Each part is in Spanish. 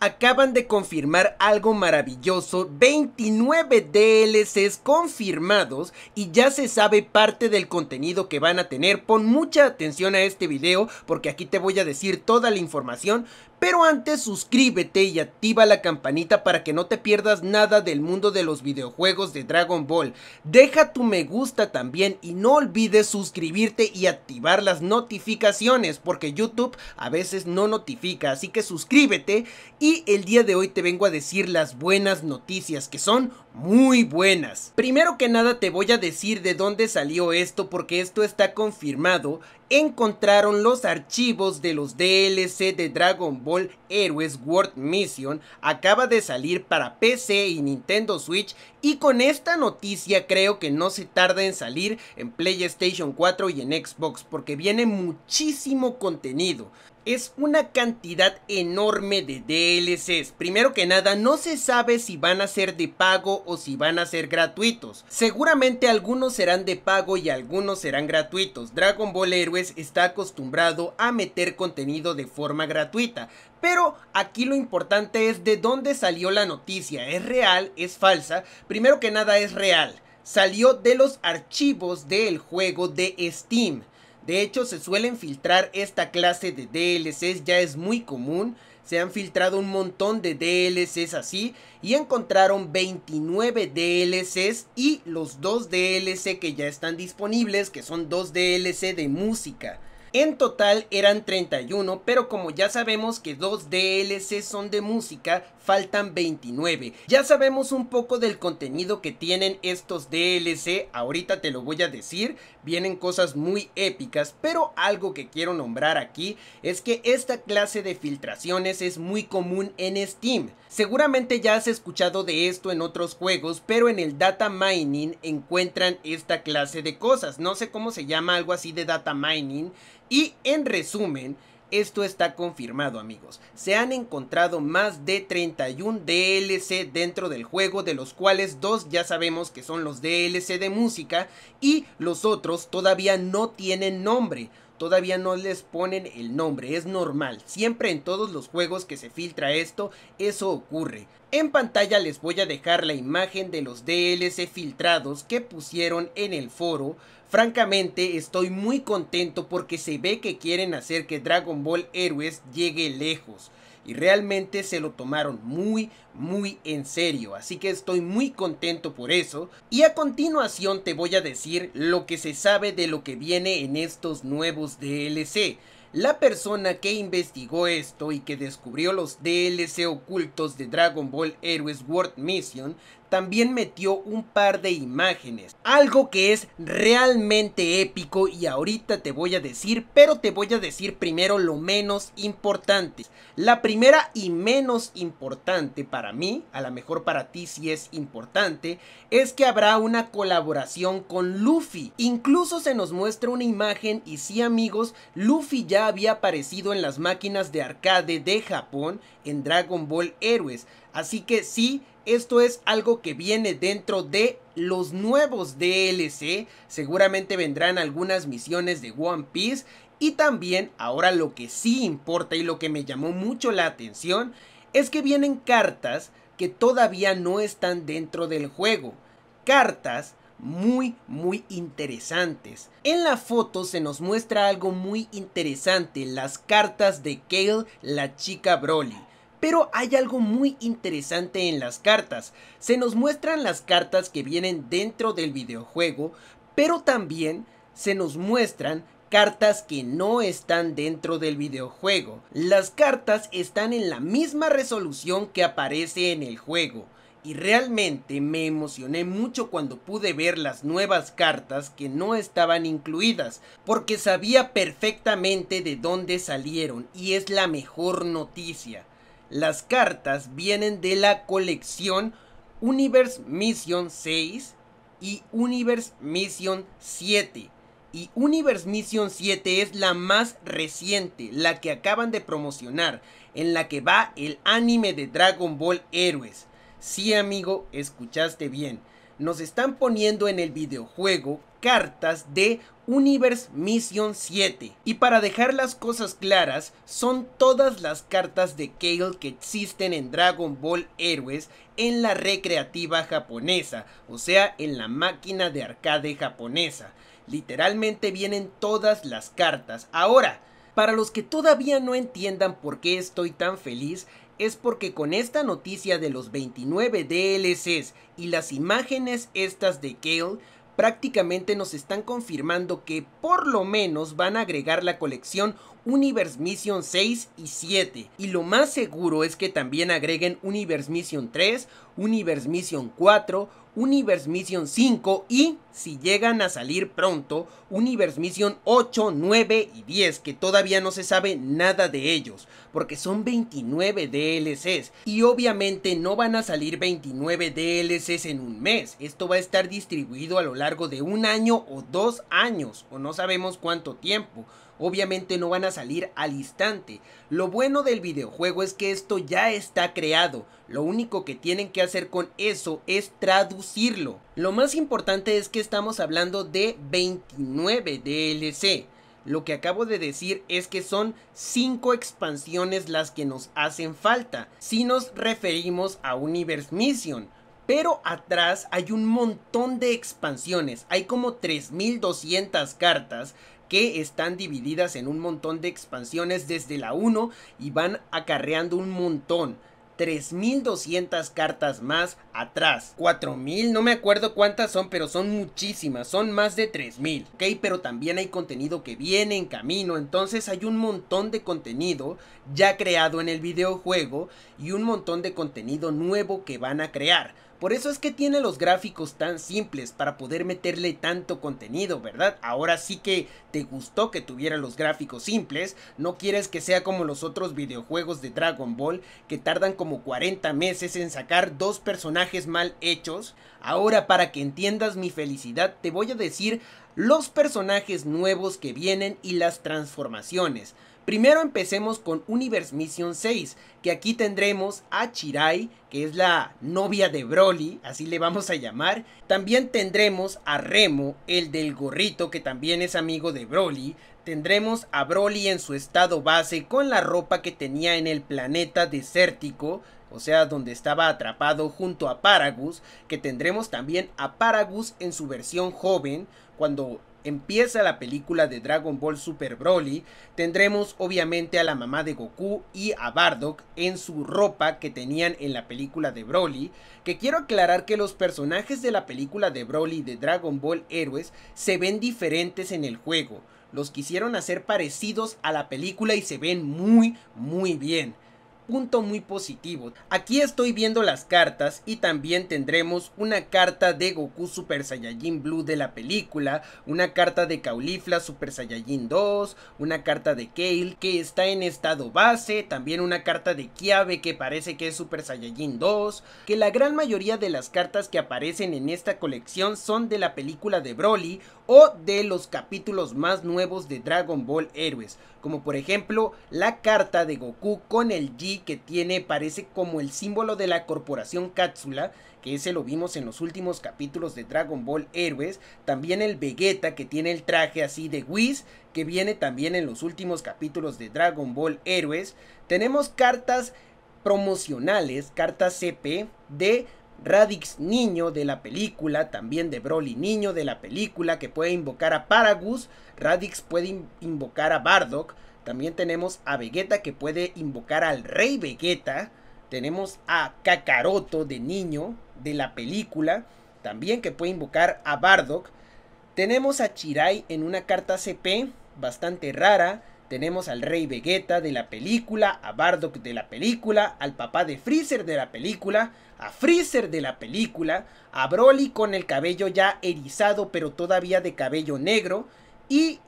acaban de confirmar algo maravilloso, 29 DLCs confirmados y ya se sabe parte del contenido que van a tener. Pon mucha atención a este video porque aquí te voy a decir toda la información, pero antes suscríbete y activa la campanita para que no te pierdas nada del mundo de los videojuegos de Dragon Ball. Deja tu me gusta también y no olvides suscribirte y activar las notificaciones porque YouTube a veces no notifica, así que suscríbete y el día de hoy te vengo a decir las buenas noticias que son muy buenas. Primero que nada te voy a decir de dónde salió esto porque esto está confirmado encontraron los archivos de los DLC de Dragon Ball Heroes World Mission, acaba de salir para PC y Nintendo Switch y con esta noticia creo que no se tarda en salir en PlayStation 4 y en Xbox porque viene muchísimo contenido es una cantidad enorme de DLCs. Primero que nada, no se sabe si van a ser de pago o si van a ser gratuitos. Seguramente algunos serán de pago y algunos serán gratuitos. Dragon Ball Heroes está acostumbrado a meter contenido de forma gratuita, pero aquí lo importante es de dónde salió la noticia. ¿Es real? ¿Es falsa? Primero que nada es real. Salió de los archivos del juego de Steam. De hecho, se suelen filtrar esta clase de DLCs, ya es muy común. Se han filtrado un montón de DLCs así y encontraron 29 DLCs y los dos DLC que ya están disponibles, que son dos DLC de música. En total eran 31, pero como ya sabemos que dos DLC son de música, faltan 29. Ya sabemos un poco del contenido que tienen estos DLC, ahorita te lo voy a decir, vienen cosas muy épicas, pero algo que quiero nombrar aquí es que esta clase de filtraciones es muy común en Steam. Seguramente ya has escuchado de esto en otros juegos, pero en el data mining encuentran esta clase de cosas. No sé cómo se llama algo así de data mining. Y en resumen, esto está confirmado amigos, se han encontrado más de 31 DLC dentro del juego, de los cuales dos ya sabemos que son los DLC de música y los otros todavía no tienen nombre todavía no les ponen el nombre, es normal, siempre en todos los juegos que se filtra esto, eso ocurre. En pantalla les voy a dejar la imagen de los DLC filtrados que pusieron en el foro Francamente estoy muy contento porque se ve que quieren hacer que Dragon Ball Heroes llegue lejos. Y realmente se lo tomaron muy, muy en serio. Así que estoy muy contento por eso. Y a continuación te voy a decir lo que se sabe de lo que viene en estos nuevos DLC. La persona que investigó esto y que descubrió los DLC ocultos de Dragon Ball Heroes World Mission también metió un par de imágenes. Algo que es realmente épico y ahorita te voy a decir, pero te voy a decir primero lo menos importante. La primera y menos importante para mí, a lo mejor para ti si es importante, es que habrá una colaboración con Luffy. Incluso se nos muestra una imagen y sí amigos, Luffy ya había aparecido en las máquinas de arcade de Japón en Dragon Ball Heroes. Así que sí, esto es algo que viene dentro de los nuevos DLC. Seguramente vendrán algunas misiones de One Piece. Y también ahora lo que sí importa y lo que me llamó mucho la atención es que vienen cartas que todavía no están dentro del juego. Cartas muy, muy interesantes. En la foto se nos muestra algo muy interesante, las cartas de Kale, la chica Broly. Pero hay algo muy interesante en las cartas. Se nos muestran las cartas que vienen dentro del videojuego, pero también se nos muestran cartas que no están dentro del videojuego. Las cartas están en la misma resolución que aparece en el juego. Y realmente me emocioné mucho cuando pude ver las nuevas cartas que no estaban incluidas, porque sabía perfectamente de dónde salieron y es la mejor noticia. Las cartas vienen de la colección Universe Mission 6 y Universe Mission 7. Y Universe Mission 7 es la más reciente, la que acaban de promocionar, en la que va el anime de Dragon Ball Héroes. Sí, amigo, escuchaste bien nos están poniendo en el videojuego cartas de Universe Mission 7. Y para dejar las cosas claras, son todas las cartas de Kale que existen en Dragon Ball Heroes en la recreativa japonesa, o sea, en la máquina de arcade japonesa. Literalmente vienen todas las cartas. Ahora, para los que todavía no entiendan por qué estoy tan feliz, es porque con esta noticia de los 29 DLCs y las imágenes estas de Kale, prácticamente nos están confirmando que por lo menos van a agregar la colección Universe Mission 6 y 7. Y lo más seguro es que también agreguen Universe Mission 3, Universe Mission 4, Universe Mission 5 y, si llegan a salir pronto, Universe Mission 8, 9 y 10, que todavía no se sabe nada de ellos, porque son 29 DLCs y obviamente no van a salir 29 DLCs en un mes, esto va a estar distribuido a lo largo de un año o dos años, o no sabemos cuánto tiempo, obviamente no van a salir al instante. Lo bueno del videojuego es que esto ya está creado, lo único que tienen que hacer con eso es traducirlo. Lo más importante es que estamos hablando de 29 DLC. Lo que acabo de decir es que son 5 expansiones las que nos hacen falta, si nos referimos a Universe Mission. Pero atrás hay un montón de expansiones, hay como 3200 cartas que están divididas en un montón de expansiones desde la 1 y van acarreando un montón. 3.200 cartas más atrás. 4.000, no me acuerdo cuántas son, pero son muchísimas, son más de 3.000. Ok, pero también hay contenido que viene en camino, entonces hay un montón de contenido ya creado en el videojuego y un montón de contenido nuevo que van a crear. Por eso es que tiene los gráficos tan simples para poder meterle tanto contenido, ¿verdad? Ahora sí que te gustó que tuviera los gráficos simples, no quieres que sea como los otros videojuegos de Dragon Ball que tardan como 40 meses en sacar dos personajes mal hechos. Ahora para que entiendas mi felicidad te voy a decir los personajes nuevos que vienen y las transformaciones. Primero empecemos con Universe Mission 6, que aquí tendremos a Chirai, que es la novia de Broly, así le vamos a llamar. También tendremos a Remo, el del gorrito, que también es amigo de Broly. Tendremos a Broly en su estado base con la ropa que tenía en el planeta desértico, o sea, donde estaba atrapado junto a Paragus, que tendremos también a Paragus en su versión joven, cuando empieza la película de Dragon Ball Super Broly, tendremos obviamente a la mamá de Goku y a Bardock en su ropa que tenían en la película de Broly, que quiero aclarar que los personajes de la película de Broly de Dragon Ball Héroes se ven diferentes en el juego, los quisieron hacer parecidos a la película y se ven muy muy bien punto muy positivo. Aquí estoy viendo las cartas y también tendremos una carta de Goku Super Saiyajin Blue de la película, una carta de Caulifla Super Saiyajin 2, una carta de Kale que está en estado base, también una carta de Kiabe que parece que es Super Saiyajin 2, que la gran mayoría de las cartas que aparecen en esta colección son de la película de Broly o de los capítulos más nuevos de Dragon Ball Heroes, como por ejemplo la carta de Goku con el G que tiene parece como el símbolo de la corporación cápsula, que ese lo vimos en los últimos capítulos de Dragon Ball Heroes, también el Vegeta que tiene el traje así de Whis, que viene también en los últimos capítulos de Dragon Ball Heroes, tenemos cartas promocionales, cartas CP de Radix Niño de la película, también de Broly Niño de la película, que puede invocar a Paragus, Radix puede invocar a Bardock, también tenemos a Vegeta que puede invocar al Rey Vegeta, tenemos a Kakaroto de Niño de la película, también que puede invocar a Bardock, tenemos a Chirai en una carta CP bastante rara, tenemos al rey Vegeta de la película, a Bardock de la película, al papá de Freezer de la película, a Freezer de la película, a Broly con el cabello ya erizado pero todavía de cabello negro y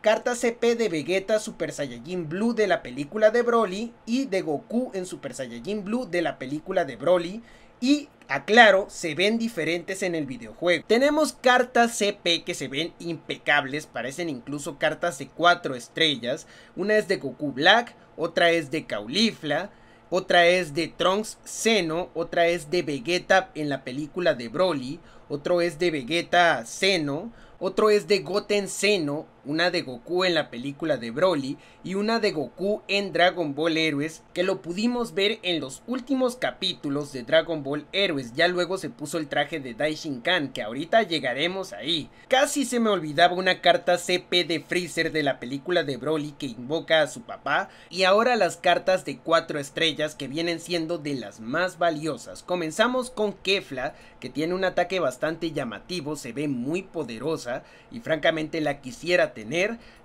carta CP de Vegeta Super Saiyajin Blue de la película de Broly y de Goku en Super Saiyajin Blue de la película de Broly y aclaro, se ven diferentes en el videojuego. Tenemos cartas CP que se ven impecables, parecen incluso cartas de 4 estrellas. Una es de Goku Black, otra es de Caulifla, otra es de Trunks Seno, otra es de Vegeta en la película de Broly, otro es de Vegeta Seno, otro es de Goten Seno, una de Goku en la película de Broly y una de Goku en Dragon Ball Heroes que lo pudimos ver en los últimos capítulos de Dragon Ball Heroes, ya luego se puso el traje de Daishinkan que ahorita llegaremos ahí. Casi se me olvidaba una carta CP de Freezer de la película de Broly que invoca a su papá y ahora las cartas de 4 estrellas que vienen siendo de las más valiosas. Comenzamos con Kefla que tiene un ataque bastante llamativo, se ve muy poderosa y francamente la quisiera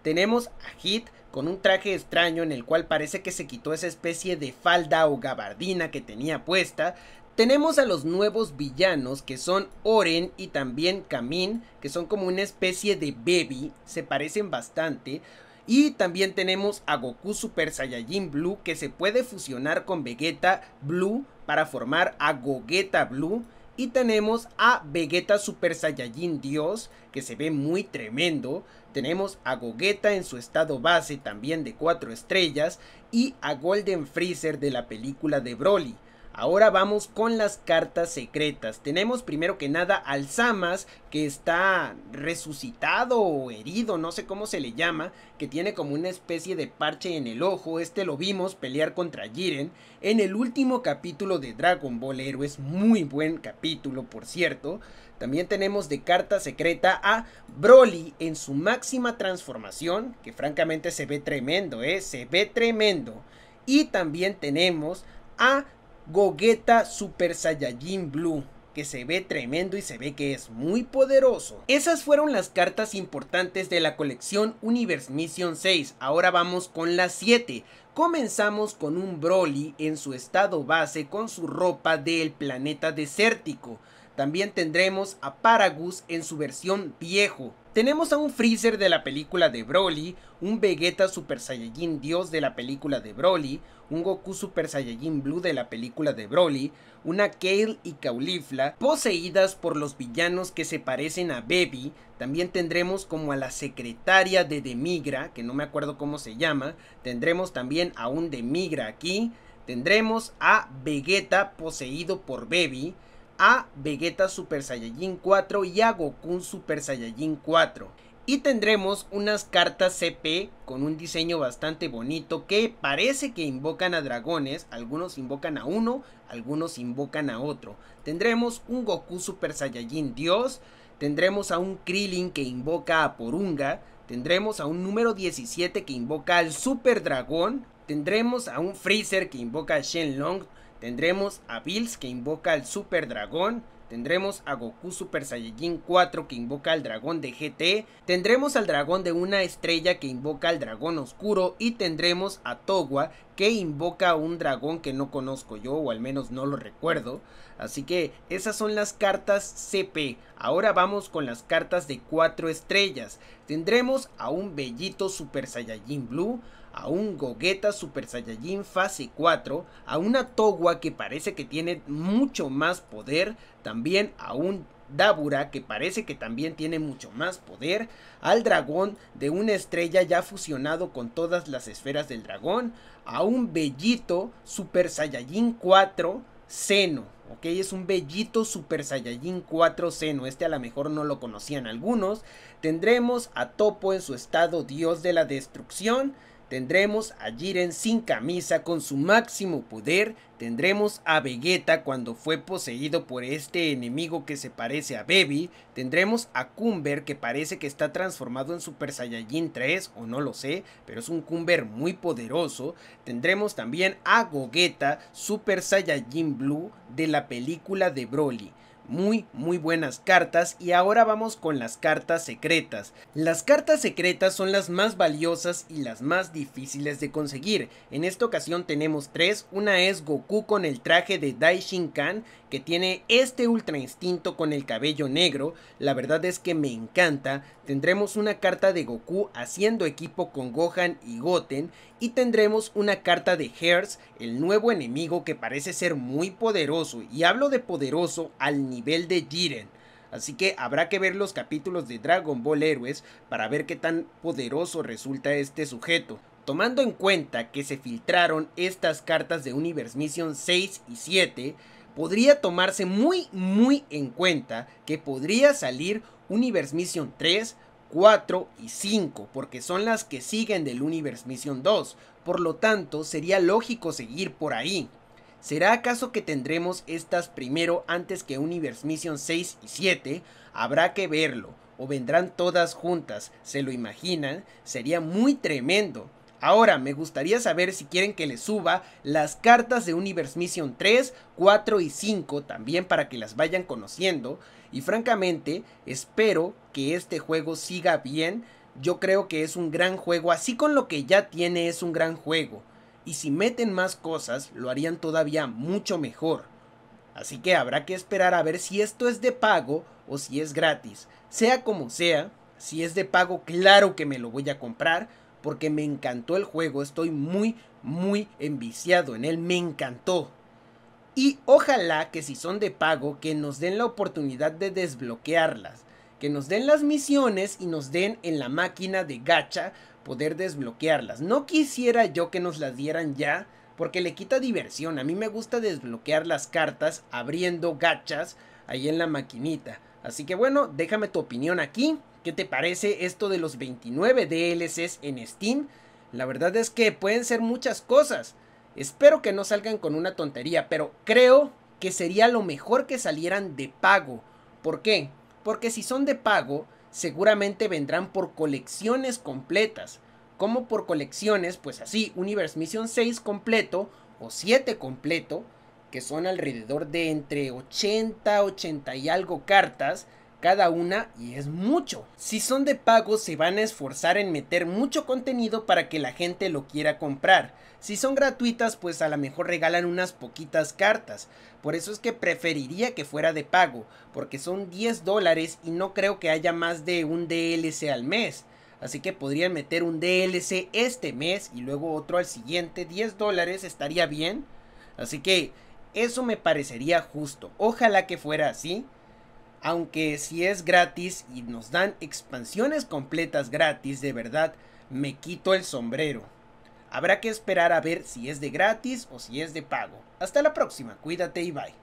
tenemos a Hit con un traje extraño en el cual parece que se quitó esa especie de falda o gabardina que tenía puesta. Tenemos a los nuevos villanos que son Oren y también Kamin, que son como una especie de baby, se parecen bastante. Y también tenemos a Goku Super Saiyajin Blue que se puede fusionar con Vegeta Blue para formar a Gogeta Blue y tenemos a Vegeta Super Saiyajin Dios, que se ve muy tremendo. Tenemos a Gogeta en su estado base también de 4 estrellas. Y a Golden Freezer de la película de Broly. Ahora vamos con las cartas secretas. Tenemos primero que nada al Samas, que está resucitado o herido, no sé cómo se le llama, que tiene como una especie de parche en el ojo. Este lo vimos pelear contra Jiren en el último capítulo de Dragon Ball Heroes. Muy buen capítulo, por cierto. También tenemos de carta secreta a Broly en su máxima transformación, que francamente se ve tremendo, ¿eh? Se ve tremendo. Y también tenemos a Gogeta Super Saiyajin Blue que se ve tremendo y se ve que es muy poderoso. Esas fueron las cartas importantes de la colección Universe Mission 6, ahora vamos con las 7. Comenzamos con un Broly en su estado base con su ropa del planeta desértico. También tendremos a Paragus en su versión viejo. Tenemos a un Freezer de la película de Broly, un Vegeta Super Saiyajin Dios de la película de Broly, un Goku Super Saiyajin Blue de la película de Broly, una Kale y Caulifla, poseídas por los villanos que se parecen a Baby, también tendremos como a la secretaria de Demigra, que no me acuerdo cómo se llama, tendremos también a un Demigra aquí, tendremos a Vegeta poseído por Baby, a Vegeta Super Saiyajin 4 y a Goku Super Saiyajin 4. Y tendremos unas cartas CP con un diseño bastante bonito que parece que invocan a dragones, algunos invocan a uno, algunos invocan a otro. Tendremos un Goku Super Saiyajin Dios, tendremos a un Krillin que invoca a Porunga, tendremos a un número 17 que invoca al Super Dragón, tendremos a un Freezer que invoca a Shenlong, Tendremos a Bills que invoca al Super Dragón. Tendremos a Goku Super Saiyajin 4 que invoca al dragón de GT. Tendremos al dragón de una estrella que invoca al dragón oscuro. Y tendremos a Togwa que invoca a un dragón que no conozco yo o al menos no lo recuerdo. Así que esas son las cartas CP. Ahora vamos con las cartas de 4 estrellas. Tendremos a un bellito Super Saiyajin Blue a un Gogeta Super Saiyajin fase 4, a una Togua que parece que tiene mucho más poder, también a un Dabura, que parece que también tiene mucho más poder, al dragón de una estrella ya fusionado con todas las esferas del dragón, a un bellito Super Saiyajin 4 Seno. ¿ok? Es un bellito Super Saiyajin 4 Seno, este a lo mejor no lo conocían algunos. Tendremos a Topo en su estado dios de la destrucción Tendremos a Jiren sin camisa con su máximo poder. Tendremos a Vegeta cuando fue poseído por este enemigo que se parece a Baby. Tendremos a Cumber que parece que está transformado en Super Saiyajin 3 o no lo sé, pero es un Cumber muy poderoso. Tendremos también a Gogeta Super Saiyajin Blue de la película de Broly muy, muy buenas cartas y ahora vamos con las cartas secretas. Las cartas secretas son las más valiosas y las más difíciles de conseguir. En esta ocasión tenemos tres, una es Goku con el traje de Dai Shinkan que tiene este ultra instinto con el cabello negro, la verdad es que me encanta, tendremos una carta de Goku haciendo equipo con Gohan y Goten y tendremos una carta de Hearth, el nuevo enemigo que parece ser muy poderoso y hablo de poderoso al nivel de Jiren. Así que habrá que ver los capítulos de Dragon Ball Héroes para ver qué tan poderoso resulta este sujeto. Tomando en cuenta que se filtraron estas cartas de Universe Mission 6 y 7, podría tomarse muy muy en cuenta que podría salir Universe Mission 3, 4 y 5, porque son las que siguen del Universe Mission 2, por lo tanto sería lógico seguir por ahí. ¿Será acaso que tendremos estas primero antes que Universe Mission 6 y 7? Habrá que verlo, o vendrán todas juntas, ¿se lo imaginan? Sería muy tremendo. Ahora, me gustaría saber si quieren que les suba las cartas de Universe Mission 3, 4 y 5 también para que las vayan conociendo. Y francamente, espero que este juego siga bien. Yo creo que es un gran juego, así con lo que ya tiene es un gran juego. Y si meten más cosas, lo harían todavía mucho mejor. Así que habrá que esperar a ver si esto es de pago o si es gratis. Sea como sea, si es de pago, claro que me lo voy a comprar porque me encantó el juego. Estoy muy, muy enviciado en él. Me encantó. Y ojalá que si son de pago, que nos den la oportunidad de desbloquearlas. Que nos den las misiones y nos den en la máquina de gacha poder desbloquearlas. No quisiera yo que nos las dieran ya, porque le quita diversión. A mí me gusta desbloquear las cartas abriendo gachas ahí en la maquinita. Así que bueno, déjame tu opinión aquí. ¿Qué te parece esto de los 29 DLCs en Steam? La verdad es que pueden ser muchas cosas. Espero que no salgan con una tontería, pero creo que sería lo mejor que salieran de pago. ¿Por qué? Porque si son de pago, seguramente vendrán por colecciones completas. Como por colecciones, pues así, Universe Mission 6 completo o 7 completo, que son alrededor de entre 80, 80 y algo cartas, cada una y es mucho. Si son de pago se van a esforzar en meter mucho contenido para que la gente lo quiera comprar. Si son gratuitas pues a lo mejor regalan unas poquitas cartas. Por eso es que preferiría que fuera de pago, porque son 10 dólares y no creo que haya más de un DLC al mes. Así que podrían meter un DLC este mes y luego otro al siguiente. 10 dólares estaría bien. Así que eso me parecería justo. Ojalá que fuera así aunque si es gratis y nos dan expansiones completas gratis, de verdad, me quito el sombrero. Habrá que esperar a ver si es de gratis o si es de pago. Hasta la próxima, cuídate y bye.